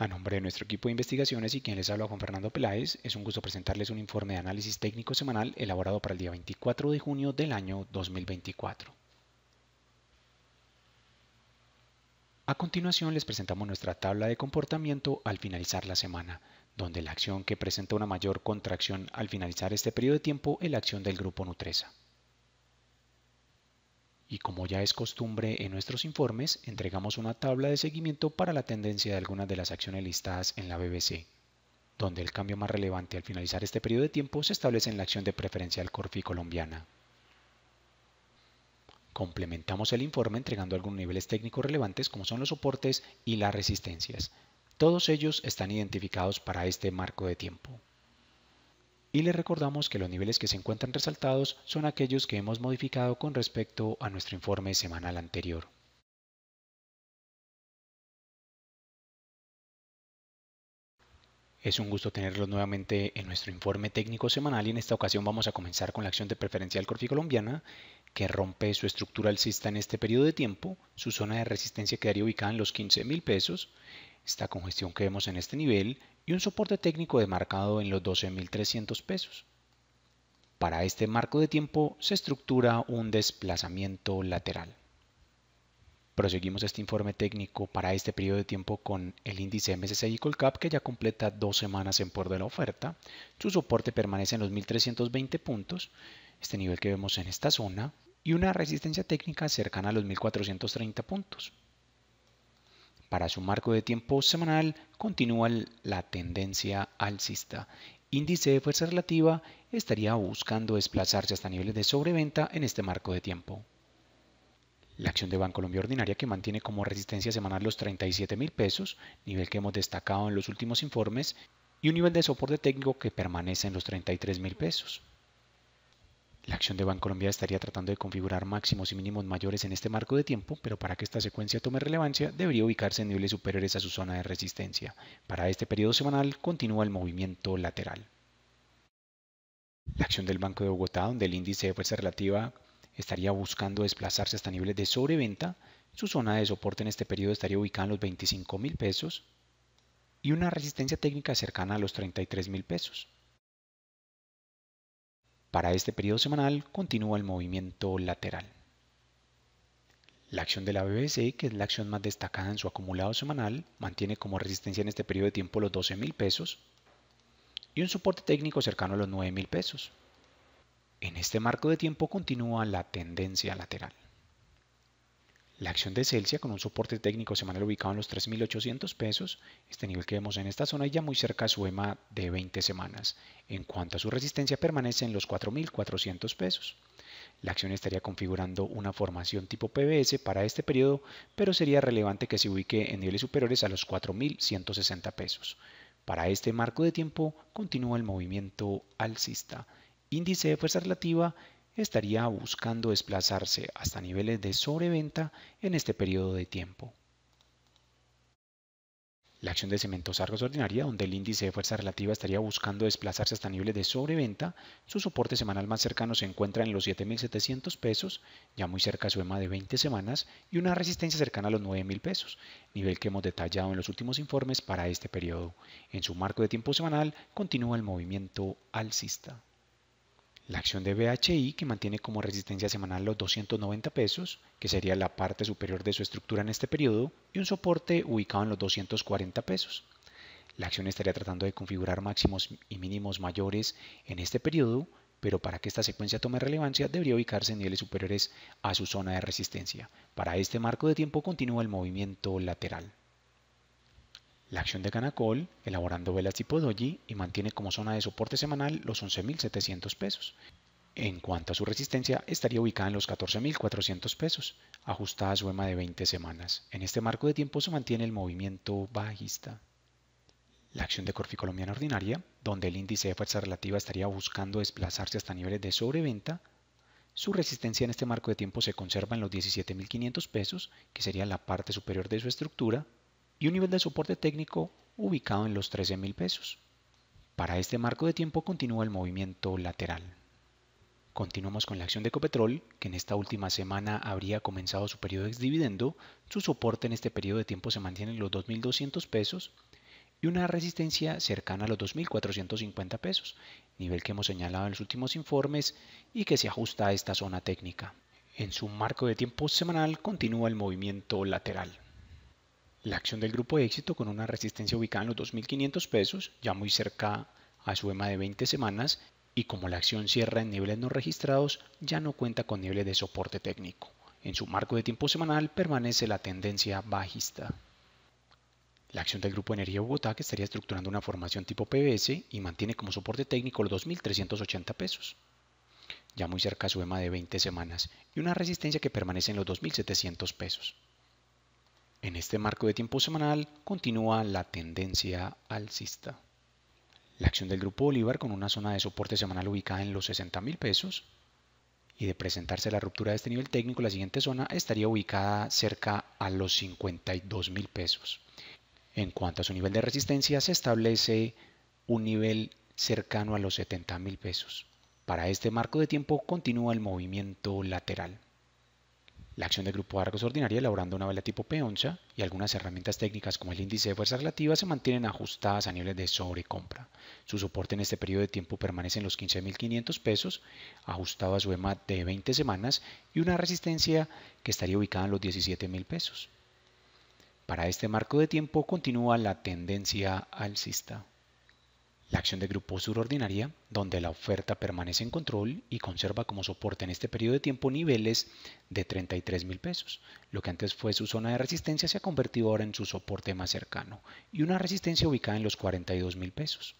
A nombre de nuestro equipo de investigaciones y quien les habla Juan Fernando Peláez, es un gusto presentarles un informe de análisis técnico semanal elaborado para el día 24 de junio del año 2024. A continuación les presentamos nuestra tabla de comportamiento al finalizar la semana, donde la acción que presenta una mayor contracción al finalizar este periodo de tiempo es la acción del grupo Nutresa y como ya es costumbre en nuestros informes, entregamos una tabla de seguimiento para la tendencia de algunas de las acciones listadas en la BBC, donde el cambio más relevante al finalizar este periodo de tiempo se establece en la acción de preferencial Corfi colombiana. Complementamos el informe entregando algunos niveles técnicos relevantes como son los soportes y las resistencias. Todos ellos están identificados para este marco de tiempo y le recordamos que los niveles que se encuentran resaltados son aquellos que hemos modificado con respecto a nuestro informe semanal anterior. Es un gusto tenerlos nuevamente en nuestro informe técnico semanal y en esta ocasión vamos a comenzar con la acción de preferencia preferencial colombiana que rompe su estructura alcista en este periodo de tiempo. Su zona de resistencia quedaría ubicada en los $15,000 mil pesos esta congestión que vemos en este nivel y un soporte técnico demarcado en los 12.300 pesos. Para este marco de tiempo se estructura un desplazamiento lateral. Proseguimos este informe técnico para este periodo de tiempo con el índice MSCI Colcap que ya completa dos semanas en por de la oferta. Su soporte permanece en los 1320 puntos, este nivel que vemos en esta zona, y una resistencia técnica cercana a los 1430 puntos. Para su marco de tiempo semanal continúa la tendencia alcista. Índice de fuerza relativa estaría buscando desplazarse hasta niveles de sobreventa en este marco de tiempo. La acción de Banco colombia Ordinaria que mantiene como resistencia semanal los 37 mil pesos, nivel que hemos destacado en los últimos informes, y un nivel de soporte técnico que permanece en los 33 mil pesos. La acción de Colombia estaría tratando de configurar máximos y mínimos mayores en este marco de tiempo, pero para que esta secuencia tome relevancia debería ubicarse en niveles superiores a su zona de resistencia. Para este periodo semanal continúa el movimiento lateral. La acción del Banco de Bogotá, donde el índice de fuerza relativa estaría buscando desplazarse hasta niveles de sobreventa, su zona de soporte en este periodo estaría ubicada en los 25 mil pesos y una resistencia técnica cercana a los 33 mil pesos. Para este periodo semanal continúa el movimiento lateral. La acción de la BBC, que es la acción más destacada en su acumulado semanal, mantiene como resistencia en este periodo de tiempo los 12.000 pesos y un soporte técnico cercano a los 9.000 pesos. En este marco de tiempo continúa la tendencia lateral. La acción de Celsius con un soporte técnico semanal ubicado en los 3.800 pesos, este nivel que vemos en esta zona ya muy cerca a su EMA de 20 semanas. En cuanto a su resistencia permanece en los 4.400 pesos. La acción estaría configurando una formación tipo PBS para este periodo, pero sería relevante que se ubique en niveles superiores a los 4.160 pesos. Para este marco de tiempo continúa el movimiento alcista. Índice de fuerza relativa estaría buscando desplazarse hasta niveles de sobreventa en este periodo de tiempo. La acción de cementos argos ordinaria, donde el índice de fuerza relativa estaría buscando desplazarse hasta niveles de sobreventa, su soporte semanal más cercano se encuentra en los 7.700 pesos, ya muy cerca de su EMA de 20 semanas, y una resistencia cercana a los 9.000 pesos, nivel que hemos detallado en los últimos informes para este periodo. En su marco de tiempo semanal continúa el movimiento alcista la acción de BHI que mantiene como resistencia semanal los 290 pesos, que sería la parte superior de su estructura en este periodo, y un soporte ubicado en los 240 pesos. La acción estaría tratando de configurar máximos y mínimos mayores en este periodo, pero para que esta secuencia tome relevancia debería ubicarse en niveles superiores a su zona de resistencia. Para este marco de tiempo continúa el movimiento lateral. La acción de Canacol, elaborando velas tipo doji, y mantiene como zona de soporte semanal los 11.700 pesos. En cuanto a su resistencia, estaría ubicada en los 14.400 pesos, ajustada a su EMA de 20 semanas. En este marco de tiempo se mantiene el movimiento bajista. La acción de Corficolombiana Ordinaria, donde el índice de fuerza relativa estaría buscando desplazarse hasta niveles de sobreventa, su resistencia en este marco de tiempo se conserva en los 17.500 pesos, que sería la parte superior de su estructura, y un nivel de soporte técnico ubicado en los $13,000. pesos. Para este marco de tiempo continúa el movimiento lateral. Continuamos con la acción de Copetrol, que en esta última semana habría comenzado su periodo ex dividendo. Su soporte en este periodo de tiempo se mantiene en los 2.200 pesos y una resistencia cercana a los 2.450 pesos, nivel que hemos señalado en los últimos informes y que se ajusta a esta zona técnica. En su marco de tiempo semanal continúa el movimiento lateral la acción del grupo éxito con una resistencia ubicada en los 2.500 pesos, ya muy cerca a su EMA de 20 semanas, y como la acción cierra en niveles no registrados, ya no cuenta con niveles de soporte técnico. En su marco de tiempo semanal permanece la tendencia bajista. La acción del Grupo Energía Bogotá, que estaría estructurando una formación tipo PBS y mantiene como soporte técnico los 2.380 pesos, ya muy cerca a su EMA de 20 semanas, y una resistencia que permanece en los 2.700 pesos. En este marco de tiempo semanal continúa la tendencia alcista. La acción del Grupo Bolívar con una zona de soporte semanal ubicada en los 60 mil pesos y de presentarse la ruptura de este nivel técnico, la siguiente zona estaría ubicada cerca a los 52 mil pesos. En cuanto a su nivel de resistencia, se establece un nivel cercano a los 70 mil pesos. Para este marco de tiempo continúa el movimiento lateral la acción del grupo Argos ordinaria elaborando una vela tipo P11 y algunas herramientas técnicas como el índice de fuerza relativa se mantienen ajustadas a niveles de sobrecompra. Su soporte en este periodo de tiempo permanece en los 15.500 pesos, ajustado a su EMA de 20 semanas y una resistencia que estaría ubicada en los 17.000 pesos. Para este marco de tiempo continúa la tendencia alcista. La acción de grupo surordinaria, donde la oferta permanece en control y conserva como soporte en este periodo de tiempo niveles de $33,000. mil pesos. Lo que antes fue su zona de resistencia se ha convertido ahora en su soporte más cercano y una resistencia ubicada en los 42 mil pesos.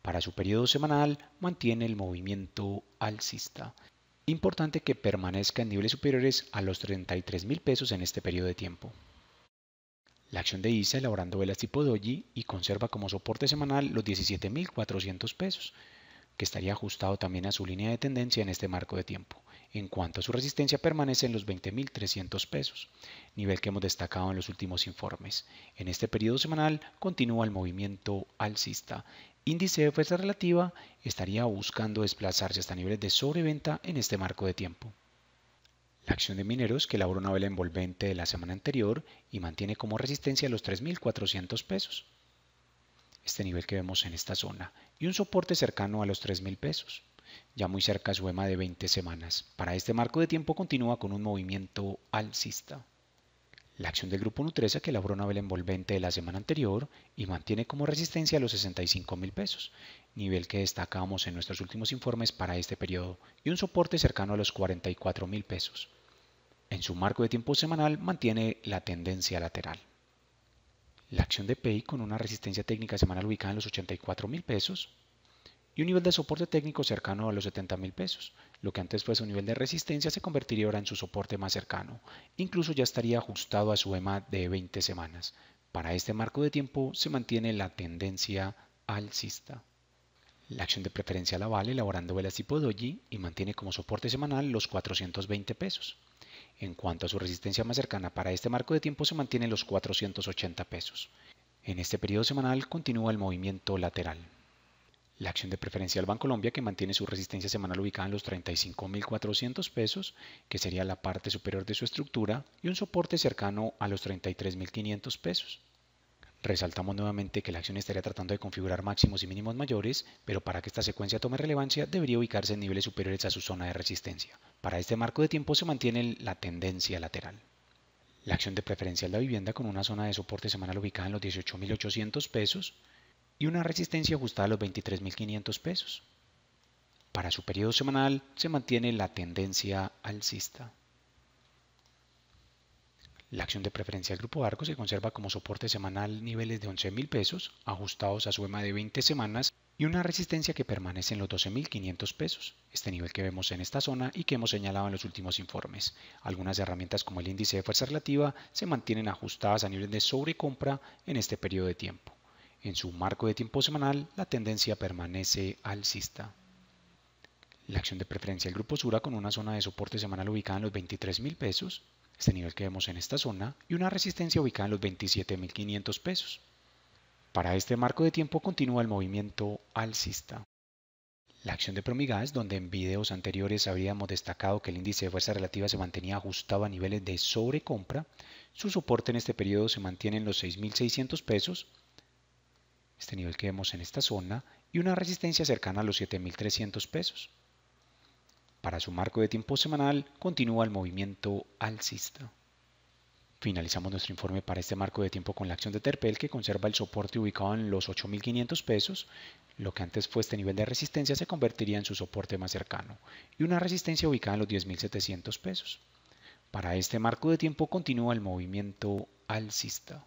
Para su periodo semanal mantiene el movimiento alcista. Importante que permanezca en niveles superiores a los $33,000 mil pesos en este periodo de tiempo. La acción de ISA elaborando velas tipo doji y conserva como soporte semanal los 17.400 pesos, que estaría ajustado también a su línea de tendencia en este marco de tiempo. En cuanto a su resistencia permanece en los 20.300 pesos, nivel que hemos destacado en los últimos informes. En este periodo semanal continúa el movimiento alcista. Índice de fuerza relativa estaría buscando desplazarse hasta niveles de sobreventa en este marco de tiempo. La acción de mineros que elaboró una vela envolvente de la semana anterior y mantiene como resistencia los 3.400 pesos, este nivel que vemos en esta zona, y un soporte cercano a los 3.000 pesos, ya muy cerca su EMA de 20 semanas. Para este marco de tiempo continúa con un movimiento alcista. La acción del grupo Nutresa que elaboró una vela envolvente de la semana anterior y mantiene como resistencia los 65,000 pesos, nivel que destacamos en nuestros últimos informes para este periodo, y un soporte cercano a los 44,000 pesos en su marco de tiempo semanal mantiene la tendencia lateral. La acción de PEI con una resistencia técnica semanal ubicada en los 84 mil pesos y un nivel de soporte técnico cercano a los 70 mil pesos. Lo que antes fue su nivel de resistencia se convertiría ahora en su soporte más cercano. Incluso ya estaría ajustado a su EMA de 20 semanas. Para este marco de tiempo se mantiene la tendencia alcista. La acción de preferencia la vale elaborando velas tipo doji y mantiene como soporte semanal los 420 pesos. En cuanto a su resistencia más cercana para este marco de tiempo se mantiene los 480 pesos. En este periodo semanal continúa el movimiento lateral. La acción de Preferencial Banco Colombia que mantiene su resistencia semanal ubicada en los 35.400 pesos, que sería la parte superior de su estructura, y un soporte cercano a los 33.500 pesos. Resaltamos nuevamente que la acción estaría tratando de configurar máximos y mínimos mayores, pero para que esta secuencia tome relevancia debería ubicarse en niveles superiores a su zona de resistencia. Para este marco de tiempo se mantiene la tendencia lateral. La acción de preferencia de la vivienda con una zona de soporte semanal ubicada en los 18.800 pesos y una resistencia ajustada a los 23.500 pesos. Para su periodo semanal se mantiene la tendencia alcista. La acción de preferencia del Grupo Arco se conserva como soporte semanal niveles de 11,000 pesos, ajustados a su EMA de 20 semanas, y una resistencia que permanece en los 12.500 pesos, este nivel que vemos en esta zona y que hemos señalado en los últimos informes. Algunas herramientas como el índice de fuerza relativa se mantienen ajustadas a niveles de sobrecompra en este periodo de tiempo. En su marco de tiempo semanal, la tendencia permanece alcista. La acción de preferencia del Grupo Sura con una zona de soporte semanal ubicada en los 23,000 pesos este nivel que vemos en esta zona, y una resistencia ubicada en los 27.500 pesos. Para este marco de tiempo continúa el movimiento alcista. La acción de Promigas, donde en videos anteriores habíamos destacado que el índice de fuerza relativa se mantenía ajustado a niveles de sobrecompra, su soporte en este periodo se mantiene en los 6.600 pesos, este nivel que vemos en esta zona, y una resistencia cercana a los 7.300 pesos. Para su marco de tiempo semanal continúa el movimiento alcista. Finalizamos nuestro informe para este marco de tiempo con la acción de Terpel que conserva el soporte ubicado en los 8.500 pesos. Lo que antes fue este nivel de resistencia se convertiría en su soporte más cercano y una resistencia ubicada en los 10.700 pesos. Para este marco de tiempo continúa el movimiento alcista.